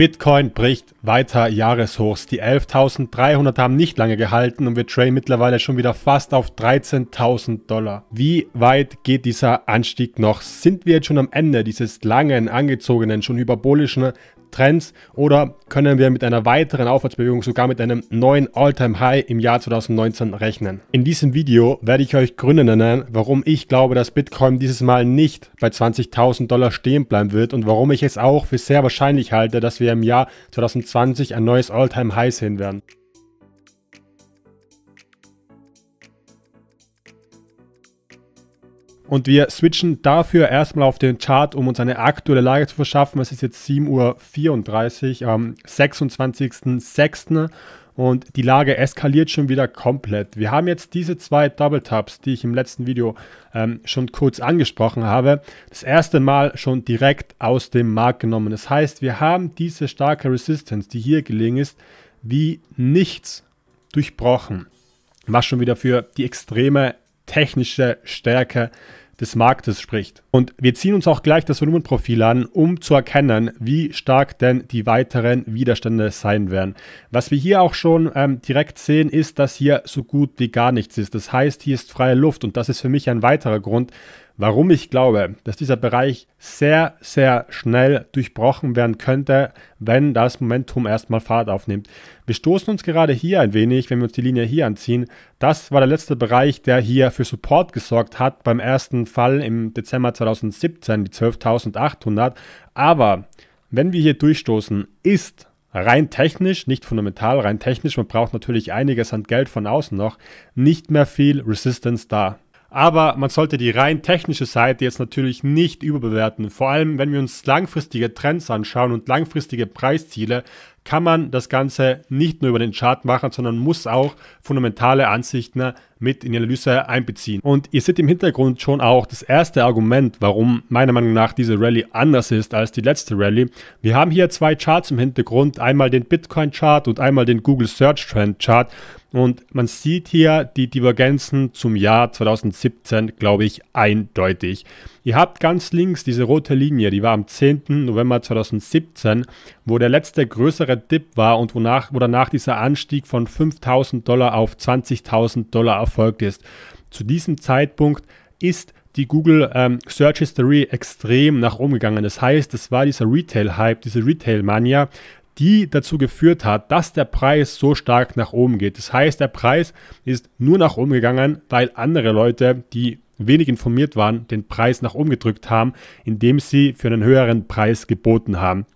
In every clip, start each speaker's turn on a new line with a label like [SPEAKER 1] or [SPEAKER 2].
[SPEAKER 1] Bitcoin bricht weiter Jahreshochs. Die 11.300 haben nicht lange gehalten und wir traden mittlerweile schon wieder fast auf 13.000 Dollar. Wie weit geht dieser Anstieg noch? Sind wir jetzt schon am Ende dieses langen, angezogenen, schon hyperbolischen Trends oder können wir mit einer weiteren Aufwärtsbewegung sogar mit einem neuen All-Time-High im Jahr 2019 rechnen? In diesem Video werde ich euch Gründe nennen, warum ich glaube, dass Bitcoin dieses Mal nicht bei 20.000 Dollar stehen bleiben wird und warum ich es auch für sehr wahrscheinlich halte, dass wir wir im Jahr 2020 ein neues Alltime high sehen werden. Und wir switchen dafür erstmal auf den Chart, um uns eine aktuelle Lage zu verschaffen. Es ist jetzt 7.34 Uhr am 26.06. Und die Lage eskaliert schon wieder komplett. Wir haben jetzt diese zwei Double Taps, die ich im letzten Video ähm, schon kurz angesprochen habe, das erste Mal schon direkt aus dem Markt genommen. Das heißt, wir haben diese starke Resistance, die hier gelegen ist, wie nichts durchbrochen. Was schon wieder für die extreme technische Stärke des Marktes spricht. Und wir ziehen uns auch gleich das Volumenprofil an, um zu erkennen, wie stark denn die weiteren Widerstände sein werden. Was wir hier auch schon ähm, direkt sehen, ist, dass hier so gut wie gar nichts ist. Das heißt, hier ist freie Luft und das ist für mich ein weiterer Grund, warum ich glaube, dass dieser Bereich sehr, sehr schnell durchbrochen werden könnte, wenn das Momentum erstmal Fahrt aufnimmt. Wir stoßen uns gerade hier ein wenig, wenn wir uns die Linie hier anziehen. Das war der letzte Bereich, der hier für Support gesorgt hat beim ersten Fall im Dezember 2017, die 12.800. Aber wenn wir hier durchstoßen, ist rein technisch, nicht fundamental, rein technisch, man braucht natürlich einiges an Geld von außen noch, nicht mehr viel Resistance da. Aber man sollte die rein technische Seite jetzt natürlich nicht überbewerten. Vor allem, wenn wir uns langfristige Trends anschauen und langfristige Preisziele, kann man das Ganze nicht nur über den Chart machen, sondern muss auch fundamentale Ansichten mit in die Analyse einbeziehen. Und ihr seht im Hintergrund schon auch das erste Argument, warum meiner Meinung nach diese Rallye anders ist als die letzte Rallye. Wir haben hier zwei Charts im Hintergrund, einmal den Bitcoin-Chart und einmal den Google Search Trend-Chart. Und man sieht hier die Divergenzen zum Jahr 2017, glaube ich, eindeutig. Ihr habt ganz links diese rote Linie, die war am 10. November 2017, wo der letzte größere Dip war und wonach, wo danach dieser Anstieg von 5000 Dollar auf 20.000 Dollar erfolgt ist. Zu diesem Zeitpunkt ist die Google ähm, Search History extrem nach oben gegangen. Das heißt, es war dieser Retail-Hype, diese Retail-Mania, die dazu geführt hat, dass der Preis so stark nach oben geht. Das heißt, der Preis ist nur nach oben gegangen, weil andere Leute, die wenig informiert waren, den Preis nach oben gedrückt haben, indem sie für einen höheren Preis geboten haben.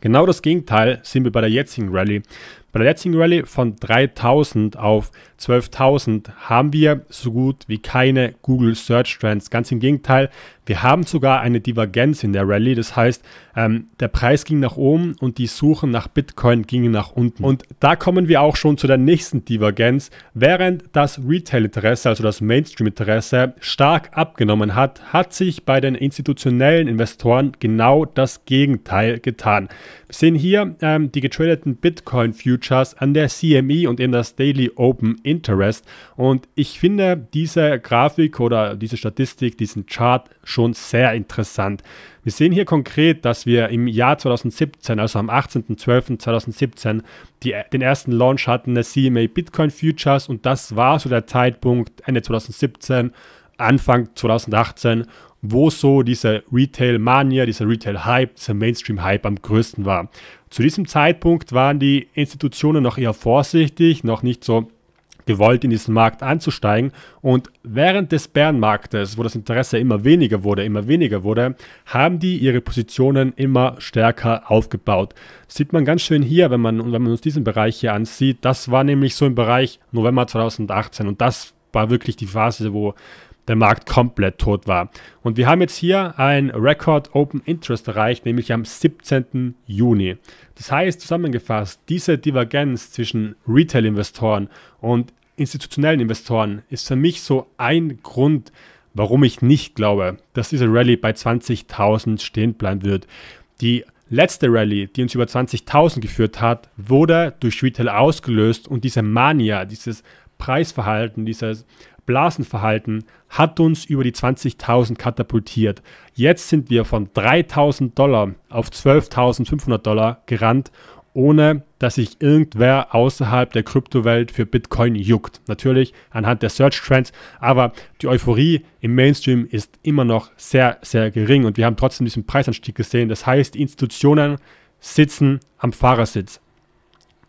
[SPEAKER 1] Genau das Gegenteil sind wir bei der jetzigen Rallye. Bei der letzten Rallye von 3000 auf 12.000 haben wir so gut wie keine Google Search Trends. Ganz im Gegenteil, wir haben sogar eine Divergenz in der Rallye. Das heißt, ähm, der Preis ging nach oben und die Suchen nach Bitcoin gingen nach unten. Und da kommen wir auch schon zu der nächsten Divergenz. Während das Retail-Interesse, also das Mainstream-Interesse, stark abgenommen hat, hat sich bei den institutionellen Investoren genau das Gegenteil getan. Wir sehen hier ähm, die getradeten Bitcoin-Futures Futures an der CME und eben das Daily Open Interest. Und ich finde diese Grafik oder diese Statistik, diesen Chart schon sehr interessant. Wir sehen hier konkret, dass wir im Jahr 2017, also am 18.12.2017, den ersten Launch hatten der CMA Bitcoin Futures und das war so der Zeitpunkt Ende 2017, Anfang 2018, wo so diese Retail-Mania, dieser Retail-Hype, dieser Mainstream-Hype am größten war. Zu diesem Zeitpunkt waren die Institutionen noch eher vorsichtig, noch nicht so gewollt, in diesen Markt anzusteigen. Und während des Bärenmarktes, wo das Interesse immer weniger wurde, immer weniger wurde, haben die ihre Positionen immer stärker aufgebaut. Das sieht man ganz schön hier, wenn man, wenn man uns diesen Bereich hier ansieht. Das war nämlich so im Bereich November 2018 und das war wirklich die Phase, wo der Markt komplett tot war. Und wir haben jetzt hier ein Record Open Interest erreicht, nämlich am 17. Juni. Das heißt, zusammengefasst, diese Divergenz zwischen Retail-Investoren und institutionellen Investoren ist für mich so ein Grund, warum ich nicht glaube, dass diese Rallye bei 20.000 stehen bleiben wird. Die letzte Rallye, die uns über 20.000 geführt hat, wurde durch Retail ausgelöst und diese Mania, dieses Preisverhalten, dieses Blasenverhalten hat uns über die 20.000 katapultiert. Jetzt sind wir von 3.000 Dollar auf 12.500 Dollar gerannt, ohne dass sich irgendwer außerhalb der Kryptowelt für Bitcoin juckt. Natürlich anhand der Search Trends, aber die Euphorie im Mainstream ist immer noch sehr, sehr gering und wir haben trotzdem diesen Preisanstieg gesehen. Das heißt, die Institutionen sitzen am Fahrersitz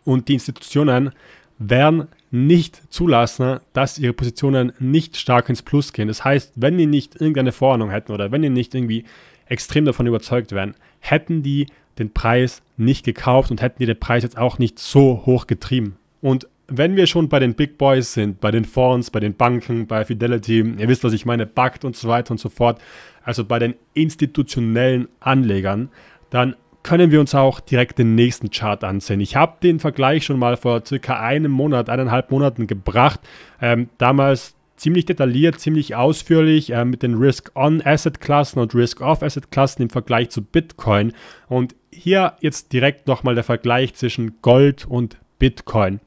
[SPEAKER 1] und die Institutionen werden nicht zulassen, dass ihre Positionen nicht stark ins Plus gehen. Das heißt, wenn die nicht irgendeine Vorahnung hätten oder wenn die nicht irgendwie extrem davon überzeugt wären, hätten die den Preis nicht gekauft und hätten die den Preis jetzt auch nicht so hoch getrieben. Und wenn wir schon bei den Big Boys sind, bei den Fonds, bei den Banken, bei Fidelity, ihr wisst, was ich meine, BACT und so weiter und so fort, also bei den institutionellen Anlegern, dann können wir uns auch direkt den nächsten Chart ansehen. Ich habe den Vergleich schon mal vor circa einem Monat, eineinhalb Monaten gebracht. Ähm, damals ziemlich detailliert, ziemlich ausführlich äh, mit den Risk-on-Asset-Klassen und Risk-off-Asset-Klassen im Vergleich zu Bitcoin. Und hier jetzt direkt nochmal der Vergleich zwischen Gold und Bitcoin.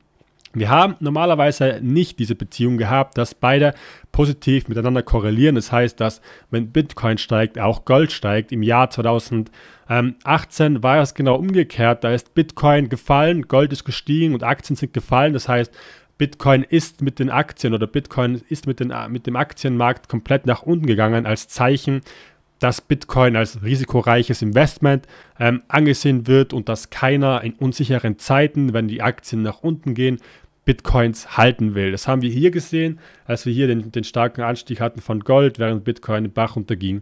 [SPEAKER 1] Wir haben normalerweise nicht diese Beziehung gehabt, dass beide positiv miteinander korrelieren. Das heißt, dass wenn Bitcoin steigt, auch Gold steigt. Im Jahr 2018 war es genau umgekehrt. Da ist Bitcoin gefallen, Gold ist gestiegen und Aktien sind gefallen. Das heißt, Bitcoin ist mit den Aktien oder Bitcoin ist mit, den, mit dem Aktienmarkt komplett nach unten gegangen als Zeichen, dass Bitcoin als risikoreiches Investment ähm, angesehen wird und dass keiner in unsicheren Zeiten, wenn die Aktien nach unten gehen, Bitcoins halten will. Das haben wir hier gesehen, als wir hier den, den starken Anstieg hatten von Gold, während Bitcoin den Bach unterging.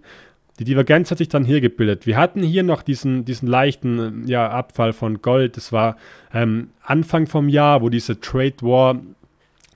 [SPEAKER 1] Die Divergenz hat sich dann hier gebildet. Wir hatten hier noch diesen, diesen leichten ja, Abfall von Gold. Das war ähm, Anfang vom Jahr, wo diese Trade War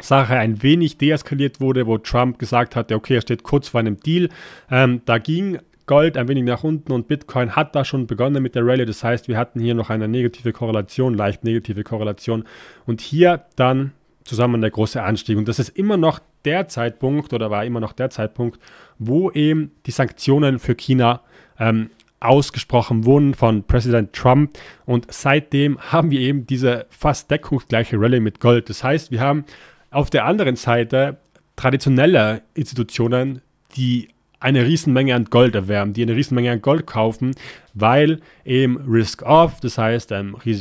[SPEAKER 1] Sache ein wenig deeskaliert wurde, wo Trump gesagt hatte, okay, er steht kurz vor einem Deal. Ähm, da ging Gold ein wenig nach unten und Bitcoin hat da schon begonnen mit der Rallye. Das heißt, wir hatten hier noch eine negative Korrelation, leicht negative Korrelation. Und hier dann zusammen der große Anstieg. Und das ist immer noch der Zeitpunkt oder war immer noch der Zeitpunkt, wo eben die Sanktionen für China ähm, ausgesprochen wurden von Präsident Trump. Und seitdem haben wir eben diese fast deckungsgleiche Rallye mit Gold. Das heißt, wir haben auf der anderen Seite traditionelle Institutionen, die eine Riesenmenge an Gold erwerben, die eine Riesenmenge an Gold kaufen, weil eben Risk-Off, das heißt ähm, äh,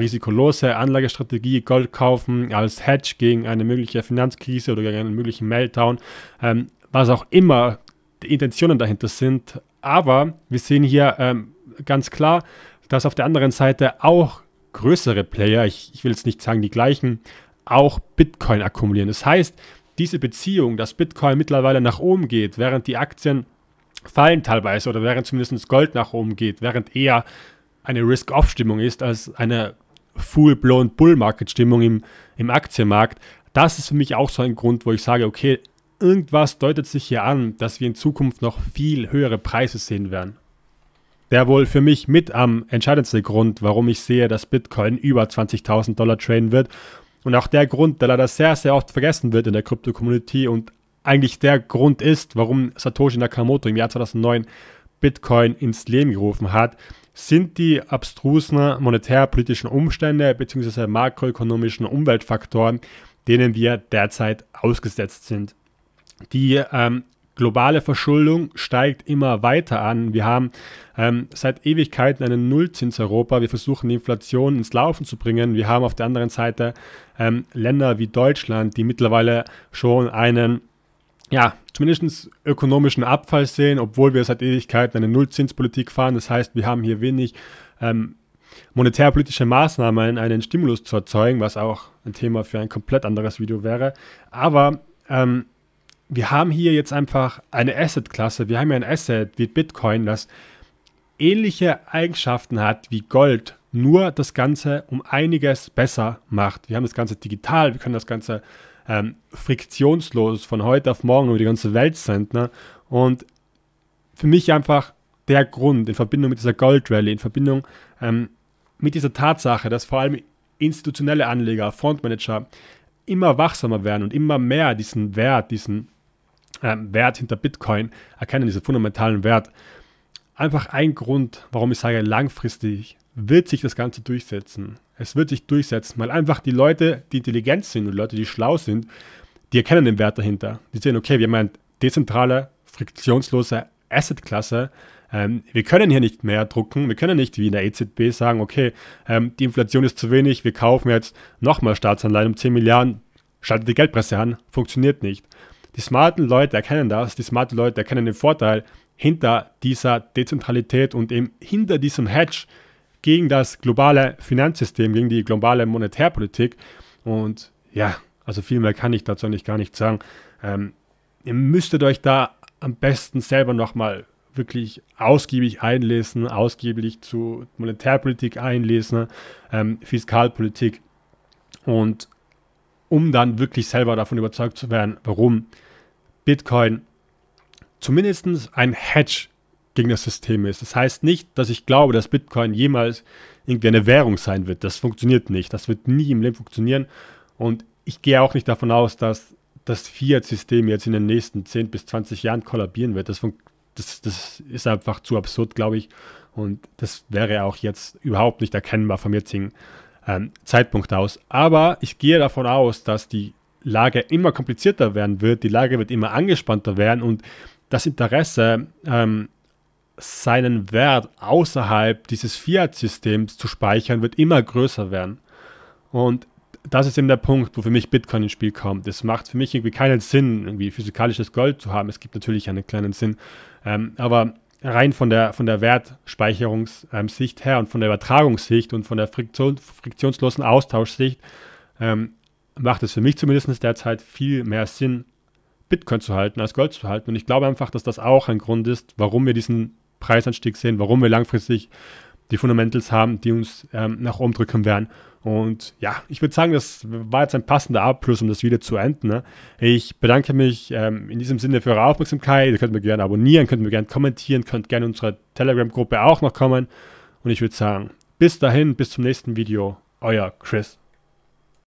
[SPEAKER 1] risikolose Anlagestrategie, Gold kaufen als Hedge gegen eine mögliche Finanzkrise oder gegen einen möglichen Meltdown, ähm, was auch immer die Intentionen dahinter sind. Aber wir sehen hier ähm, ganz klar, dass auf der anderen Seite auch größere Player, ich, ich will jetzt nicht sagen die gleichen, auch Bitcoin akkumulieren. Das heißt, diese Beziehung, dass Bitcoin mittlerweile nach oben geht, während die Aktien fallen teilweise oder während zumindest Gold nach oben geht, während eher eine Risk-Off-Stimmung ist als eine full-blown Bull-Market-Stimmung im, im Aktienmarkt. Das ist für mich auch so ein Grund, wo ich sage, okay, irgendwas deutet sich hier an, dass wir in Zukunft noch viel höhere Preise sehen werden. Der wohl für mich mit am entscheidendsten Grund, warum ich sehe, dass Bitcoin über 20.000 Dollar traden wird und auch der Grund, der leider sehr, sehr oft vergessen wird in der Krypto-Community und eigentlich der Grund ist, warum Satoshi Nakamoto im Jahr 2009 Bitcoin ins Leben gerufen hat, sind die abstrusen monetärpolitischen Umstände bzw. makroökonomischen Umweltfaktoren, denen wir derzeit ausgesetzt sind. Die ähm, globale Verschuldung steigt immer weiter an. Wir haben ähm, seit Ewigkeiten einen Nullzins Europa. Wir versuchen, die Inflation ins Laufen zu bringen. Wir haben auf der anderen Seite ähm, Länder wie Deutschland, die mittlerweile schon einen ja, zumindest ökonomischen Abfall sehen, obwohl wir seit Ewigkeiten eine Nullzinspolitik fahren. Das heißt, wir haben hier wenig ähm, monetärpolitische Maßnahmen, einen Stimulus zu erzeugen, was auch ein Thema für ein komplett anderes Video wäre. Aber ähm, wir haben hier jetzt einfach eine Asset-Klasse, wir haben ja ein Asset wie Bitcoin, das ähnliche Eigenschaften hat wie Gold, nur das Ganze um einiges besser macht. Wir haben das Ganze digital, wir können das Ganze ähm, friktionslos von heute auf morgen über die ganze Welt senden. Ne? Und für mich einfach der Grund in Verbindung mit dieser Gold Rally, in Verbindung ähm, mit dieser Tatsache, dass vor allem institutionelle Anleger, Fondsmanager immer wachsamer werden und immer mehr diesen Wert, diesen ähm, Wert hinter Bitcoin erkennen, diesen fundamentalen Wert. Einfach ein Grund, warum ich sage, langfristig wird sich das Ganze durchsetzen. Es wird sich durchsetzen, weil einfach die Leute, die intelligent sind und Leute, die schlau sind, die erkennen den Wert dahinter. Die sehen, okay, wir haben eine dezentrale, friktionslose Assetklasse. Ähm, wir können hier nicht mehr drucken. Wir können nicht wie in der EZB sagen, okay, ähm, die Inflation ist zu wenig, wir kaufen jetzt nochmal Staatsanleihen um 10 Milliarden, schaltet die Geldpresse an. Funktioniert nicht. Die smarten Leute erkennen das, die smarten Leute erkennen den Vorteil hinter dieser Dezentralität und eben hinter diesem Hedge gegen das globale Finanzsystem, gegen die globale Monetärpolitik. Und ja, also viel mehr kann ich dazu eigentlich gar nicht sagen. Ähm, ihr müsstet euch da am besten selber nochmal wirklich ausgiebig einlesen, ausgiebig zu Monetärpolitik einlesen, ähm, Fiskalpolitik und um dann wirklich selber davon überzeugt zu werden, warum Bitcoin zumindest ein Hedge gegen das System ist. Das heißt nicht, dass ich glaube, dass Bitcoin jemals irgendwie eine Währung sein wird. Das funktioniert nicht. Das wird nie im Leben funktionieren. Und ich gehe auch nicht davon aus, dass das Fiat-System jetzt in den nächsten 10 bis 20 Jahren kollabieren wird. Das, das, das ist einfach zu absurd, glaube ich. Und das wäre auch jetzt überhaupt nicht erkennbar vom jetzigen ähm, Zeitpunkt aus. Aber ich gehe davon aus, dass die Lage immer komplizierter werden wird, die Lage wird immer angespannter werden und das Interesse, ähm, seinen Wert außerhalb dieses Fiat-Systems zu speichern, wird immer größer werden. Und das ist eben der Punkt, wo für mich Bitcoin ins Spiel kommt. Es macht für mich irgendwie keinen Sinn, irgendwie physikalisches Gold zu haben. Es gibt natürlich einen kleinen Sinn. Ähm, aber rein von der, von der Wertspeicherungssicht her und von der Übertragungssicht und von der Friktion, friktionslosen Austauschsicht ähm, macht es für mich zumindest derzeit viel mehr Sinn, Bitcoin zu halten, als Gold zu halten. Und ich glaube einfach, dass das auch ein Grund ist, warum wir diesen Preisanstieg sehen, warum wir langfristig die Fundamentals haben, die uns ähm, nach oben drücken werden. Und ja, ich würde sagen, das war jetzt ein passender Abschluss, um das Video zu enden. Ne? Ich bedanke mich ähm, in diesem Sinne für eure Aufmerksamkeit. Ihr könnt mir gerne abonnieren, könnt mir gerne kommentieren, könnt gerne in unsere Telegram-Gruppe auch noch kommen. Und ich würde sagen, bis dahin, bis zum nächsten Video. Euer Chris.